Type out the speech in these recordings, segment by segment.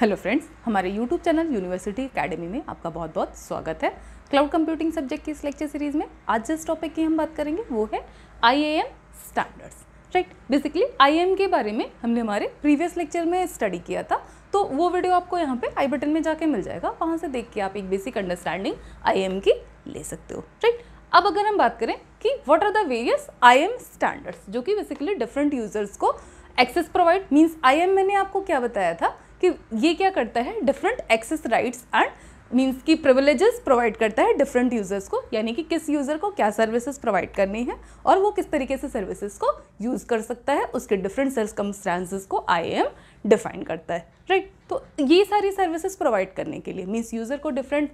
Hello friends हमारे YouTube channel university academy में आपका बहुत बहुत स्वागत है क्लाउड कंप्यूटिंग सब्जेक्ट की इस लेक्चर सीरीज़ में आज जिस टॉपिक की हम बात करेंगे वो है I standards right basically I के बारे में हमने हमारे प्रीवियस लेक्चर में स्टडी किया था तो वो वीडियो आपको यहाँ पर आई बटन में जाके मिल जाएगा वहाँ से देख के आप एक बेसिक अंडरस्टैंडिंग आई की ले सकते हो राइट अब अगर हम बात करें कि what are the various I standards जो कि बेसिकली डिफरेंट यूजर्स को एक्सेस प्रोवाइड मीन्स आई मैंने आपको क्या बताया था कि ये क्या करता है different access rights and means की प्रिवलेजेस प्रोवाइड करता है डिफरेंट यूज़र्स को यानी कि किस यूज़र को क्या सर्विसेज प्रोवाइड करनी है और वो किस तरीके से सर्विसेज को यूज़ कर सकता है उसके डिफरेंट सर्कमस्टांसिस को आई एम डिफाइन करता है राइट right? तो ये सारी सर्विसेज प्रोवाइड करने के लिए मीन्स यूज़र को डिफरेंट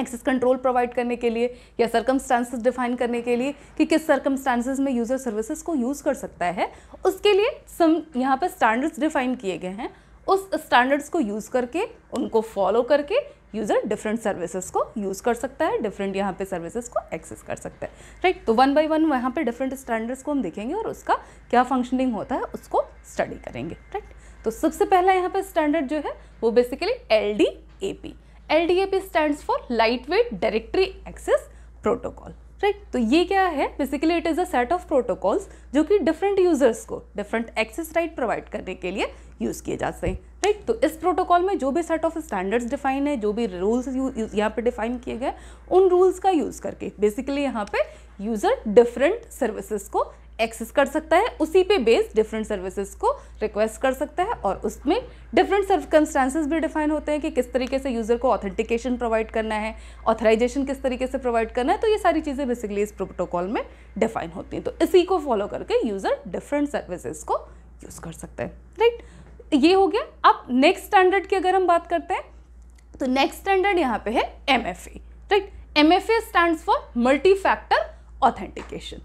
एक्सेस कंट्रोल प्रोवाइड करने के लिए या सर्कमस्टांसिस डिफाइन करने के लिए कि किस सर्कमस्टांसिस में यूज़र सर्विसेज को यूज़ कर सकता है उसके लिए सम यहाँ पर स्टैंडर्ड्स डिफाइन किए गए हैं उस स्टैंडर्ड्स को यूज़ करके उनको फॉलो करके यूज़र डिफरेंट सर्विसेज को यूज़ कर सकता है डिफरेंट यहाँ पे सर्विसेज को एक्सेस कर सकता है राइट right? तो वन बाय वन वहाँ पे डिफरेंट स्टैंडर्ड्स को हम देखेंगे और उसका क्या फंक्शनिंग होता है उसको स्टडी करेंगे राइट right? तो सबसे पहला यहाँ पर स्टैंडर्ड जो है वो basically L D A P L D A P stand for light weight directory access protocol right right? तो ये क्या है basically it is a set of protocols जो कि डिफरेंट यूजर्स को डिफरेंट एक्सेस राइट प्रोवाइड करने के लिए यूज़ किए जाते हैं राइट right? तो इस प्रोटोकॉल में जो भी सेट ऑफ स्टैंडर्ड्स डिफाइन है जो भी रूल्स यहाँ पे डिफाइन किए गए उन रूल्स का यूज़ करके बेसिकली यहाँ पे यूज़र डिफरेंट सर्विसेज को एक्सेस कर सकता है उसी पे बेस्ड डिफरेंट सर्विसेज को रिक्वेस्ट कर सकता है और उसमें डिफरेंट सर्कमस्टांसेस भी डिफाइन होते हैं कि किस तरीके से यूज़र को ऑथेंटिकेशन प्रोवाइड करना है ऑथराइजेशन किस तरीके से प्रोवाइड करना है तो ये सारी चीज़ें बेसिकली इस प्रोटोकॉल में डिफाइन होती हैं तो इसी को फॉलो करके यूज़र डिफरेंट सर्विसेज को यूज़ कर सकते हैं राइट ये हो गया अब नेक्स्ट स्टैंडर्ड की अगर हम बात करते हैं तो नेक्स्ट स्टैंडर्ड यहाँ पे है M F A right M F A stand for multi factor authentication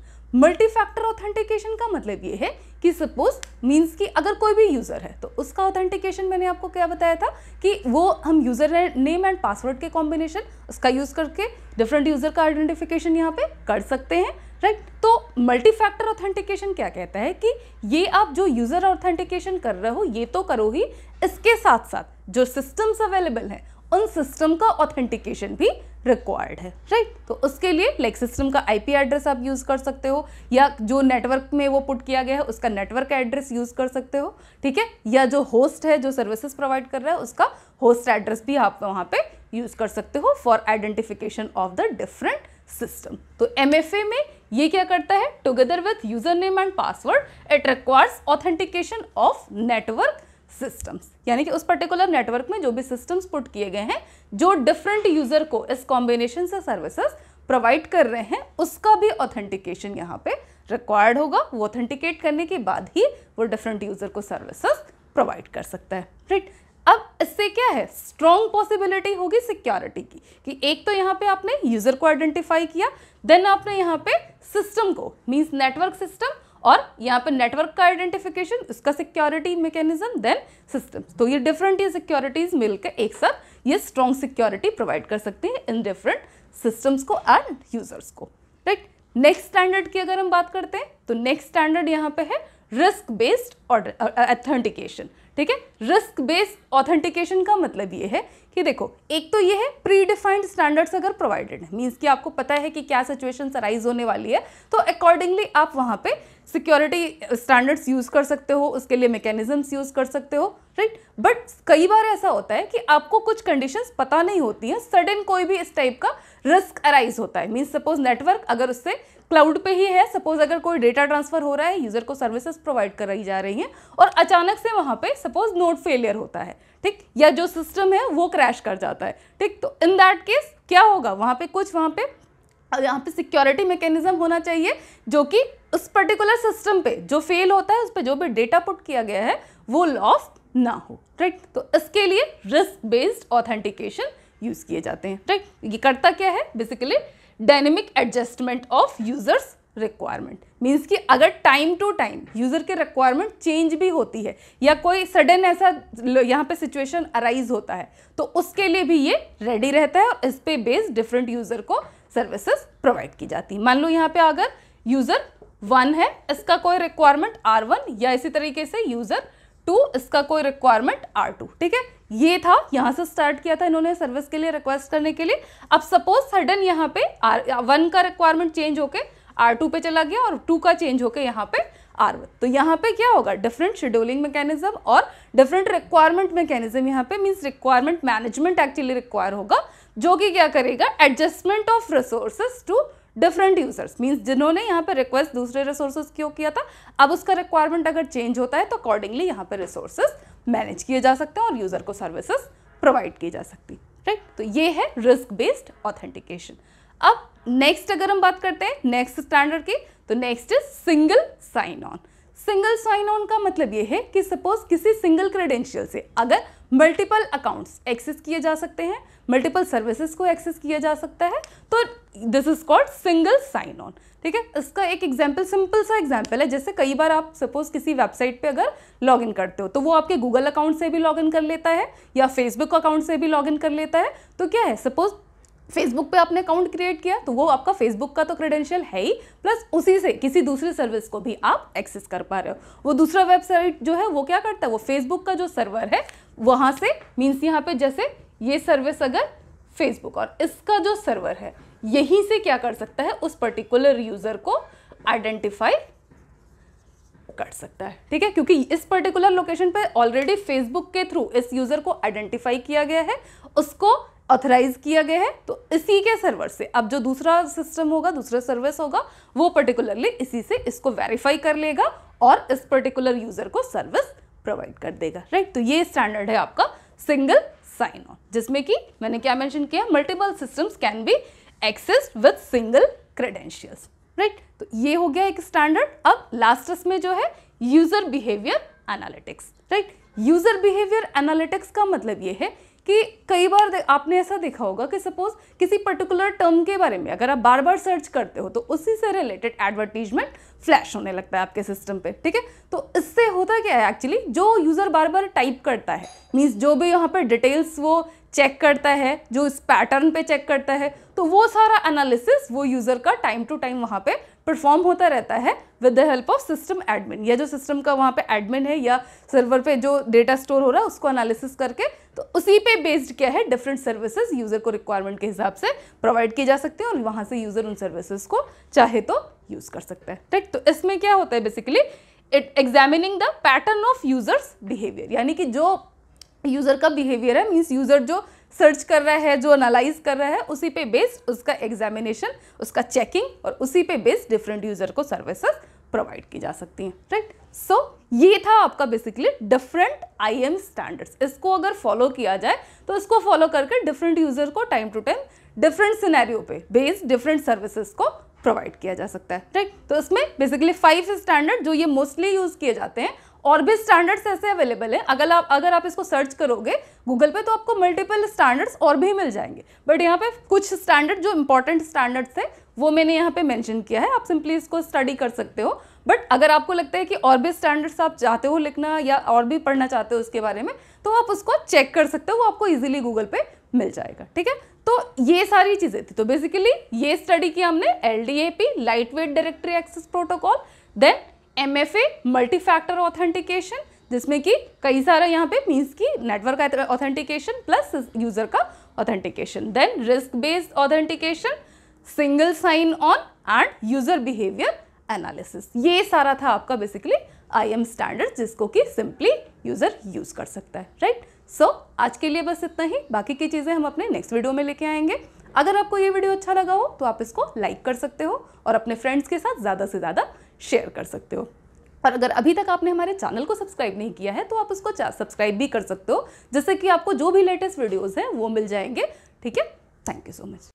multi factor authentication का मतलब ये है कि सपोज मीन्स कि अगर कोई भी यूज़र है तो उसका ऑथेंटिकेशन मैंने आपको क्या बताया था कि वो हम यूज़र नेम एंड पासवर्ड के कॉम्बिनेशन उसका यूज़ करके डिफरेंट यूज़र का आइडेंटिफिकेशन यहाँ पे कर सकते हैं राइट तो मल्टी फैक्टर ऑथेंटिकेशन क्या कहता है कि ये आप जो यूज़र ऑथेंटिकेशन कर रहे हो ये तो करो ही इसके साथ साथ जो सिस्टम्स अवेलेबल हैं उन सिस्टम का ऑथेंटिकेशन भी रिक्वायर्ड है राइट तो उसके लिए लाइक सिस्टम का पी एड्रेस आप यूज़ कर सकते हो या जो नेटवर्क में वो पुट किया गया है उसका नेटवर्क एड्रेस यूज़ कर सकते हो ठीक है या जो होस्ट है जो सर्विसेज प्रोवाइड कर रहा है उसका होस्ट एड्रेस भी आप वहाँ पे यूज़ कर सकते हो for identification of the different system तो एम में ये क्या करता है together with user name and password it requires authentication of network systems यानी कि उस पर्टिकुलर नेटवर्क में जो भी सिस्टम्स पुट किए गए हैं जो डिफरेंट यूज़र को इस कॉम्बिनेशन से सर्विसेज प्रोवाइड कर रहे हैं उसका भी ऑथेंटिकेशन यहाँ पे रिक्वायर्ड होगा वो ऑथेंटिकेट करने के बाद ही वो डिफरेंट यूज़र को सर्विसेज प्रोवाइड कर सकता है राइट अब इससे क्या है स्ट्रॉन्ग पॉसिबिलिटी होगी सिक्योरिटी की कि एक तो यहाँ पे आपने यूज़र को आइडेंटिफाई किया देन आपने यहाँ पे सिस्टम को मीन्स नेटवर्क सिस्टम और यहाँ पर नेटवर्क का आइडेंटिफिकेशन उसका सिक्योरिटी मैकेनिज्म देन सिस्टम तो ये डिफरेंट ये सिक्योरिटीज मिलकर एक साथ ये स्ट्रॉन्ग सिक्योरिटी प्रोवाइड कर सकती है इन डिफरेंट सिस्टम्स को एंड यूजर्स को राइट नेक्स्ट स्टैंडर्ड की अगर हम बात करते हैं तो नेक्स्ट स्टैंडर्ड यहाँ पे है रिस्क बेस्ड ऑथेंटिकेशन ठीक है रिस्क बेस्ड ऑथेंटिकेशन का मतलब ये है कि देखो एक तो ये है प्री डिफाइंड स्टैंडर्ड्स अगर प्रोवाइडेड है मीन्स कि आपको पता है कि क्या सिचुएशन अराइज होने वाली है तो अकॉर्डिंगली आप वहाँ पे सिक्योरिटी स्टैंडर्ड्स यूज़ कर सकते हो उसके लिए मैकेनिज्म्स यूज़ कर सकते हो राइट बट कई बार ऐसा होता है कि आपको कुछ कंडीशंस पता नहीं होती हैं सडन कोई भी इस टाइप का रिस्क अराइज होता है मीन्स सपोज नेटवर्क अगर उससे क्लाउड पे ही है सपोज अगर कोई डेटा ट्रांसफर हो रहा है यूज़र को सर्विसेज प्रोवाइड कराई जा रही हैं और अचानक से वहाँ पे सपोज नोट फेलियर होता है ठीक या जो सिस्टम है वो क्रैश कर जाता है ठीक तो इन दैट केस क्या होगा वहाँ पे कुछ वहाँ पे यहाँ पे सिक्योरिटी मैकेनिज्म होना चाहिए जो कि उस पर्टिकुलर सिस्टम पे जो फेल होता है उस पर जो भी डेटा पुट किया गया है वो लॉस ना हो राइट तो इसके लिए रिस्क बेस्ड ऑथेंटिकेशन यूज़ किए जाते हैं राइट ये करता क्या है basically dynamic adjustment of users requirement means कि अगर टाइम टू टाइम यूज़र के रिक्वायरमेंट चेंज भी होती है या कोई सडन ऐसा यहाँ पे सिचुएशन अराइज होता है तो उसके लिए भी ये रेडी रहता है और इस पे बेस्ड डिफरेंट यूज़र को सर्विसेज प्रोवाइड की जाती है मान लो यहाँ पे अगर यूज़र वन है इसका कोई रिक्वायरमेंट आर वन या इसी तरीके से यूज़र टू इसका कोई रिक्वायरमेंट आर टू ठीक है ये था यहाँ से स्टार्ट किया था इन्होंने सर्विस के लिए रिक्वेस्ट करने के लिए अब सपोज सडन यहाँ पे आर वन का रिक्वायरमेंट चेंज होके आर टू पे चला गया और टू का चेंज होकर यहाँ पे आर वन तो यहाँ पे क्या होगा डिफरेंट शेड्यूलिंग मैकेनिज्म और डिफरेंट रिक्वायरमेंट मैकेनिज्म यहाँ पे means requirement management actually require होगा जो कि क्या करेगा adjustment of resources to different users means जिन्होंने यहाँ पर रिक्वेस्ट दूसरे रिसोर्सेज क्यों किया था अब उसका रिक्वायरमेंट अगर चेंज होता है तो अकॉर्डिंगली यहाँ पे रिसोर्सेज मैनेज किए जा सकते हैं और यूज़र को सर्विसेज प्रोवाइड की जा सकती राइट right? तो ये है रिस्क बेस्ड ऑथेंटिकेशन अब नेक्स्ट अगर हम बात करते हैं नेक्स्ट स्टैंडर्ड की तो next is single sign on single sign on का मतलब ये है कि सपोज किसी सिंगल क्रेडेंशियल से अगर मल्टीपल अकाउंट्स एक्सेस किए जा सकते हैं मल्टीपल सर्विसेज को एक्सेस किया जा सकता है तो this is called single sign on ठीक है इसका एक एग्जाम्पल सिंपल सा एग्जाम्पल है जैसे कई बार आप सपोज किसी वेबसाइट पे अगर लॉग इन करते हो तो वो आपके गूगल अकाउंट से भी लॉग इन कर लेता है या फेसबुक अकाउंट से भी लॉग इन कर लेता है तो क्या है सपोज फेसबुक पे आपने अकाउंट क्रिएट किया तो वो आपका फेसबुक का तो क्रेडेंशियल है ही प्लस उसी से किसी दूसरी सर्विस को भी आप एक्सेस कर पा रहे हो वो दूसरा वेबसाइट जो है वो क्या करता है वो फेसबुक का जो सर्वर है वहाँ से मीन्स यहाँ पे जैसे ये सर्विस अगर फेसबुक और इसका जो सर्वर है यहीं से क्या कर सकता है उस पर्टिकुलर यूज़र को आइडेंटिफाई कर सकता है ठीक है क्योंकि इस पर्टिकुलर लोकेशन पर ऑलरेडी फेसबुक के थ्रू इस यूज़र को आइडेंटिफाई किया गया है उसको ऑथराइज किया गया है तो इसी के सर्वर से अब जो दूसरा सिस्टम होगा दूसरा सर्विस होगा वो पर्टिकुलरली इसी से इसको वेरीफाई कर लेगा और इस पर्टिकुलर यूज़र को सर्विस प्रोवाइड कर देगा राइट तो ये स्टैंडर्ड है आपका सिंगल साइन ऑन जिसमें कि मैंने क्या मेंशन किया multiple systems can be access with single credentials right तो ये हो गया एक स्टैंडर्ड अब लास्ट में जो है user behaviour analytics right user behaviour analytics का मतलब ये है कि कई बार आपने ऐसा देखा होगा कि सपोज किसी पर्टिकुलर टर्म के बारे में अगर आप बार बार सर्च करते हो तो उसी से रिलेटेड एडवर्टीजमेंट फ्लैश होने लगता है आपके सिस्टम पे ठीक है तो इससे होता क्या है एक्चुअली जो यूज़र बार बार टाइप करता है मीन्स जो भी यहाँ पर डिटेल्स वो चेक करता है जो इस पैटर्न पे चेक करता है तो वो सारा एनालिसिस वो यूज़र का टाइम टू टाइम वहाँ पे परफॉर्म होता रहता है with the help of system admin या जो सिस्टम का वहाँ पे एडमिन है या सर्वर पे जो डेटा स्टोर हो रहा है उसको एनालिसिस करके तो उसी पे बेस्ड क्या है डिफरेंट सर्विसेज यूज़र को रिक्वायरमेंट के हिसाब से प्रोवाइड की जा सकती है और वहाँ से यूज़र उन सर्विसेज को चाहे तो यूज़ कर सकते हैं राइट तो इसमें क्या होता है basically it examining the pattern of users behaviour यानी कि जो यूज़र का बिहेवियर है मीन्स यूज़र जो सर्च कर रहा है जो अनालाइज कर रहा है उसी पे बेस्ड उसका एग्जामिनेशन उसका चेकिंग और उसी पे बेस्ड डिफरेंट यूज़र को सर्विसेज प्रोवाइड की जा सकती हैं राइट सो ये था आपका basically different I M standards इसको अगर फॉलो किया जाए तो इसको फॉलो करके डिफरेंट यूज़र को time to time different scenario पे बेस्ड डिफरेंट सर्विसेज को प्रोवाइड किया जा सकता है राइट तो इसमें बेसिकली फाइव स्टैंडर्ड जो ये मोस्टली यूज़ किए जाते हैं और भी स्टैंडर्ड्स ऐसे अवेलेबल हैं अगर आप अगर आप इसको सर्च करोगे गूगल पे तो आपको मल्टीपल स्टैंडर्ड्स और भी मिल जाएंगे बट यहाँ पे कुछ स्टैंडर्ड जो इंपॉर्टेंट स्टैंडर्ड्स हैं वो मैंने यहाँ पे मेंशन किया है आप सिंपली इसको स्टडी कर सकते हो बट अगर आपको लगता है कि और भी स्टैंडर्ड्स आप चाहते हो लिखना या और भी पढ़ना चाहते हो उसके बारे में तो आप उसको चेक कर सकते हो वो आपको ईजिली गूगल पे मिल जाएगा ठीक है तो ये सारी चीज़ें थी तो बेसिकली ये स्टडी किया हमने L D A P light weight directory access protocol then M F A multi factor authentication जिसमें कि कई सारा यहाँ पे मीन्स की नेटवर्क का ऑथेंटिकेशन प्लस यूजर का authentication then risk based authentication single sign on and user behaviour analysis ये सारा था आपका बेसिकली आई एम स्टैंडर्ड जिसको कि सिंपली यूजर यूज कर सकता है राइट right? सो so, आज के लिए बस इतना ही बाकी की चीज़ें हम अपने नेक्स्ट वीडियो में लेके आएंगे अगर आपको ये वीडियो अच्छा लगा हो तो आप इसको लाइक कर सकते हो और अपने फ्रेंड्स के साथ ज़्यादा से ज़्यादा शेयर कर सकते हो और अगर अभी तक आपने हमारे चैनल को सब्सक्राइब नहीं किया है तो आप उसको सब्सक्राइब भी कर सकते हो जिससे कि आपको जो भी लेटेस्ट वीडियोज़ हैं वो मिल जाएंगे ठीक है थैंक यू सो मच